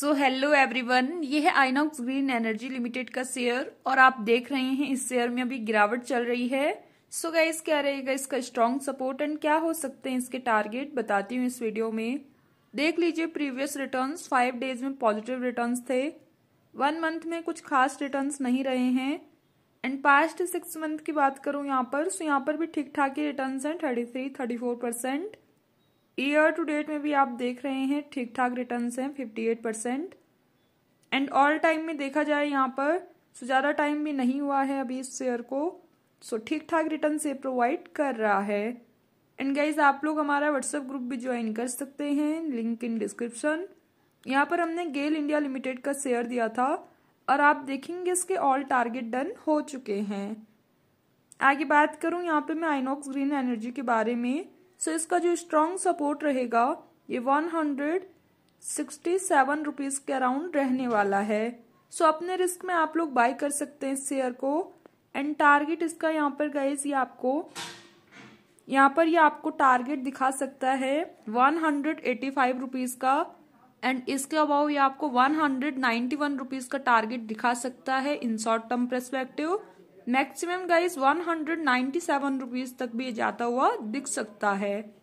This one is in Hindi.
सो हेलो एवरीवन ये है आइनॉक्स ग्रीन एनर्जी लिमिटेड का शेयर और आप देख रहे हैं इस शेयर में अभी गिरावट चल रही है सो so गाइस क्या रहेगा इसका स्ट्रॉन्ग सपोर्ट एंड क्या हो सकते हैं इसके टारगेट बताती हूँ इस वीडियो में देख लीजिए प्रीवियस रिटर्न्स फाइव डेज में पॉजिटिव रिटर्न थे वन मंथ में कुछ खास रिटर्न नहीं रहे हैं एंड पास्ट सिक्स मंथ की बात करूँ यहाँ पर सो यहाँ पर भी ठीक ठाक ही रिटर्न है thirty three thirty four percent year to date में भी आप देख रहे हैं ठीक ठाक रिटर्न हैं fifty eight percent and all time में देखा जाए यहाँ पर सो तो ज़्यादा टाइम भी नहीं हुआ है अभी इस शेयर को सो ठीक ठाक रिटर्न से प्रोवाइड कर रहा है एंड गाइज आप लोग हमारा व्हाट्सएप ग्रुप भी ज्वाइन कर सकते हैं लिंक इन डिस्क्रिप्शन यहाँ पर हमने गेल इंडिया लिमिटेड का शेयर दिया था और आप देखेंगे इसके ऑल टारगेट डन हो चुके हैं आगे बात करूँ यहाँ पे मैं आइनॉक्स ग्रीन एनर्जी के बारे में सो so, इसका जो स्ट्रॉन्ग सपोर्ट रहेगा ये one hundred sixty seven rupees के अराउंड रहने वाला है सो so, अपने रिस्क में आप लोग बाय कर सकते हैं इस शेयर को एंड टारगेट इसका यहाँ पर गाइज ये आपको यहाँ पर ये आपको टारगेट दिखा सकता है one hundred eighty five rupees का एंड इसके अबाव ये आपको one hundred ninety one rupees का टारगेट दिखा सकता है in short term perspective maximum guys 197 rupees तक भी जाता हुआ दिख सकता है